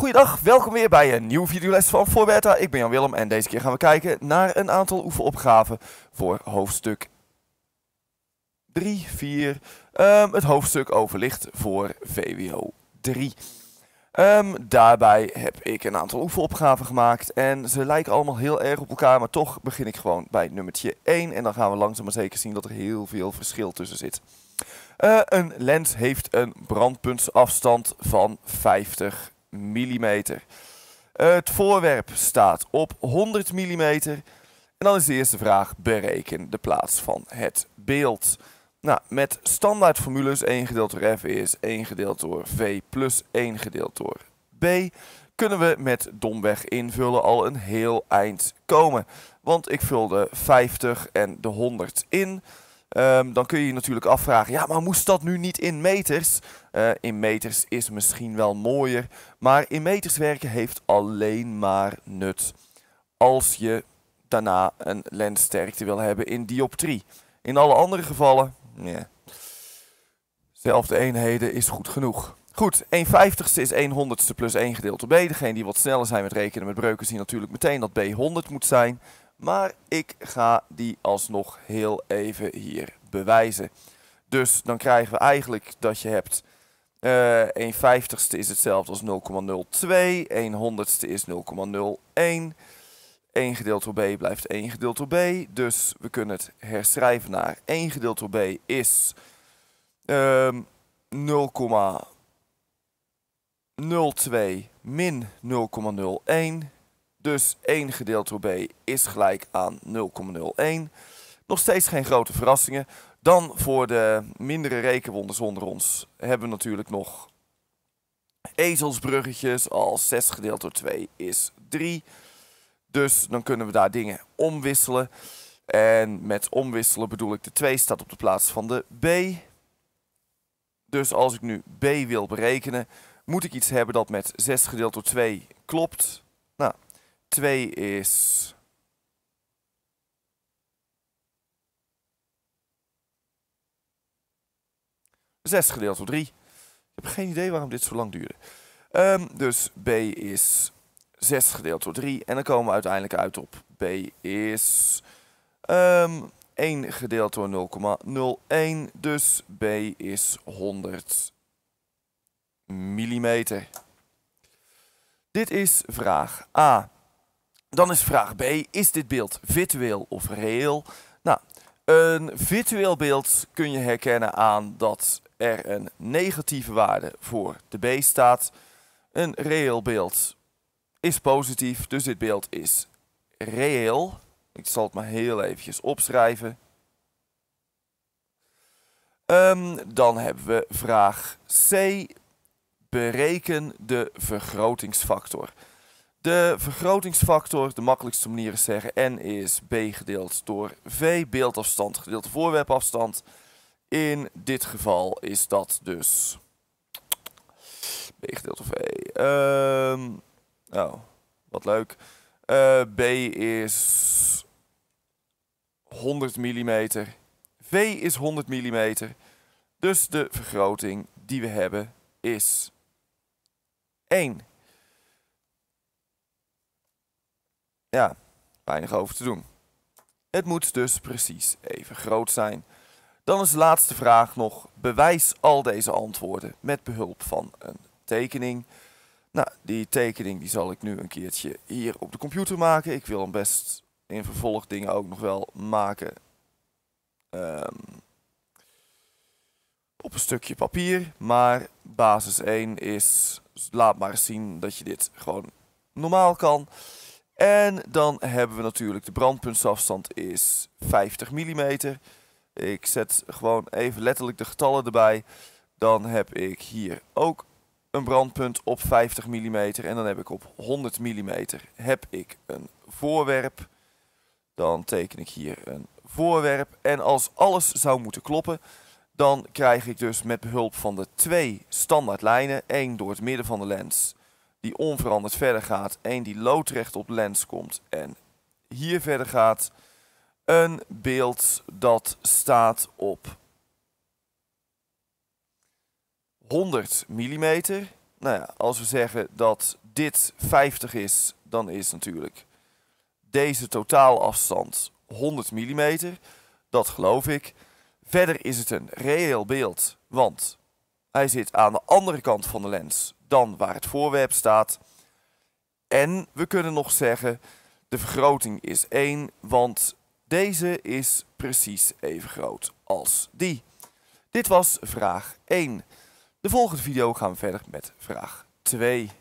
Goedendag, welkom weer bij een nieuwe videoles van Voorbeta. Ik ben Jan Willem en deze keer gaan we kijken naar een aantal oefenopgaven voor hoofdstuk 3, 4. Ehm, het hoofdstuk over licht voor VWO 3. Ehm, daarbij heb ik een aantal oefenopgaven gemaakt en ze lijken allemaal heel erg op elkaar, maar toch begin ik gewoon bij nummertje 1 en dan gaan we langzaam maar zeker zien dat er heel veel verschil tussen zit. Eh, een lens heeft een brandpuntsafstand van 50 mm. Het voorwerp staat op 100 mm. En dan is de eerste vraag, bereken de plaats van het beeld. Nou, met standaard formules 1 gedeeld door f is 1 gedeeld door v plus 1 gedeeld door b... kunnen we met domweg invullen al een heel eind komen. Want ik vulde 50 en de 100 in... Ehm, dan kun je je natuurlijk afvragen, ja, maar moest dat nu niet in meters? Eh, in meters is misschien wel mooier, maar in meters werken heeft alleen maar nut als je daarna een lenssterkte wil hebben in dioptrie. In alle andere gevallen, nee. Zelfde eenheden is goed genoeg. Goed, 1,50ste is 100 honderdste plus 1 gedeeld door b. Degene die wat sneller zijn met rekenen met breuken zien natuurlijk meteen dat b 100 moet zijn. Maar ik ga die alsnog heel even hier bewijzen. Dus dan krijgen we eigenlijk dat je hebt... Uh, eh, 1 vijftigste is hetzelfde als 0,02. 1 honderdste is 0,01. 1 gedeeld door b blijft 1 gedeeld door b. Dus we kunnen het herschrijven naar 1 gedeeld door b is 0,02 ehm, min 0,01 dus 1 gedeeld door b is gelijk aan 0,01. Nog steeds geen grote verrassingen. Dan voor de mindere rekenwonders onder ons hebben we natuurlijk nog ezelsbruggetjes als 6 gedeeld door 2 is 3. Dus dan kunnen we daar dingen omwisselen. En met omwisselen bedoel ik de 2 staat op de plaats van de b. Dus als ik nu b wil berekenen, moet ik iets hebben dat met 6 gedeeld door 2 klopt. 2 is. 6 gedeeld door 3. Ik heb geen idee waarom dit zo lang duurde. Um, dus B is 6 gedeeld door 3. En dan komen we uiteindelijk uit op B is um, ehm, 1 gedeeld door 0,01. Dus B is 100 millimeter. Dit is vraag A. Dan is vraag B, is dit beeld virtueel of reëel? Nou, een virtueel beeld kun je herkennen aan dat er een negatieve waarde voor de B staat. Een reëel beeld is positief, dus dit beeld is reëel. Ik zal het maar heel eventjes opschrijven. Ehm, dan hebben we vraag C. Bereken de vergrotingsfactor. De vergrotingsfactor, de makkelijkste manier is zeggen n is b gedeeld door v, beeldafstand gedeeld door voorwerpafstand. In dit geval is dat dus b gedeeld door v. Um, oh, wat leuk. Eh, b is 100 mm. V is 100 mm. Dus de vergroting die we hebben is 1. ja, weinig over te doen. Het moet dus precies even groot zijn. Dan is de laatste vraag nog: bewijs al deze antwoorden met behulp van een tekening. Nou, die tekening die zal ik nu een keertje hier op de computer maken. Ik wil hem best in vervolg dingen ook nog wel maken. Ehm, op een stukje papier. Maar basis 1 is: laat maar zien dat je dit gewoon normaal kan. En dan hebben we natuurlijk de brandpuntsafstand is 50 mm. Ik zet gewoon even letterlijk de getallen erbij. Dan heb ik hier ook een brandpunt op 50 mm. En dan heb ik op 100 mm heb ik een voorwerp. Dan teken ik hier een voorwerp. En als alles zou moeten kloppen, dan krijg ik dus met behulp van de twee standaard lijnen. één door het midden van de lens die onveranderd verder gaat. Eén die loodrecht op lens komt en hier verder gaat. Een beeld dat staat op 100 mm. Nou ja, als we zeggen dat dit 50 is, dan is natuurlijk deze totaalafstand 100 mm. Dat geloof ik. Verder is het een reëel beeld, want hij zit aan de andere kant van de lens dan waar het voorwerp staat. En we kunnen nog zeggen, de vergroting is 1, want deze is precies even groot als die. Dit was vraag 1. De volgende video gaan we verder met vraag 2.